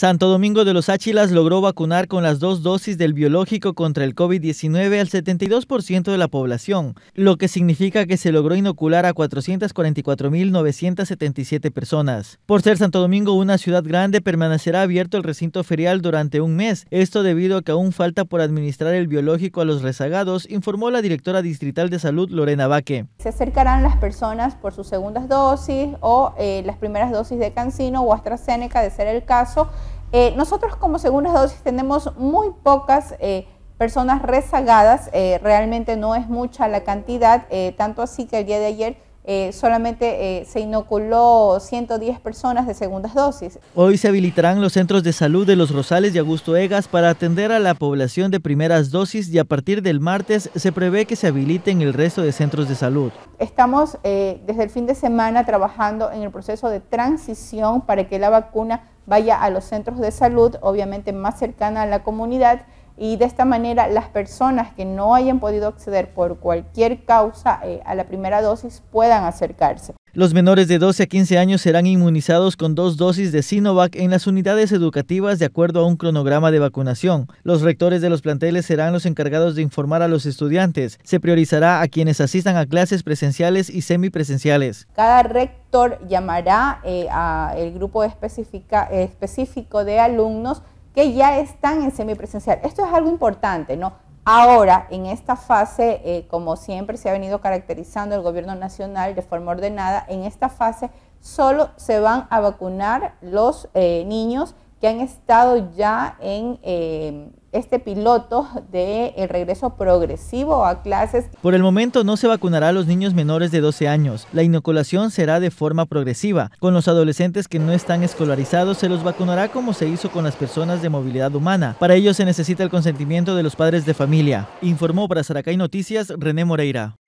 Santo Domingo de los Áchilas logró vacunar con las dos dosis del biológico contra el COVID-19 al 72% de la población, lo que significa que se logró inocular a 444.977 personas. Por ser Santo Domingo una ciudad grande, permanecerá abierto el recinto ferial durante un mes, esto debido a que aún falta por administrar el biológico a los rezagados, informó la directora distrital de salud Lorena Vaque. Se acercarán las personas por sus segundas dosis o eh, las primeras dosis de Cancino o AstraZeneca, de ser el caso eh, nosotros como segundas dosis tenemos muy pocas eh, personas rezagadas, eh, realmente no es mucha la cantidad, tanto así que el día de ayer solamente se inoculó 110 personas de segundas dosis. Hoy se habilitarán los centros de salud de Los Rosales y Augusto Egas para atender a la población de primeras dosis y a partir del martes se prevé que se habiliten el resto de centros de salud. Estamos desde el fin de semana trabajando en el proceso de transición para que la vacuna vaya a los centros de salud, obviamente más cercana a la comunidad, y de esta manera las personas que no hayan podido acceder por cualquier causa eh, a la primera dosis puedan acercarse. Los menores de 12 a 15 años serán inmunizados con dos dosis de Sinovac en las unidades educativas de acuerdo a un cronograma de vacunación. Los rectores de los planteles serán los encargados de informar a los estudiantes. Se priorizará a quienes asistan a clases presenciales y semipresenciales. Cada rector llamará eh, al grupo específico de alumnos que ya están en semipresencial. Esto es algo importante, ¿no? Ahora, en esta fase, eh, como siempre se ha venido caracterizando el gobierno nacional de forma ordenada, en esta fase solo se van a vacunar los eh, niños que han estado ya en eh, este piloto de de regreso progresivo a clases. Por el momento no se vacunará a los niños menores de 12 años. La inoculación será de forma progresiva. Con los adolescentes que no están escolarizados se los vacunará como se hizo con las personas de movilidad humana. Para ello se necesita el consentimiento de los padres de familia. Informó para Saracay Noticias René Moreira.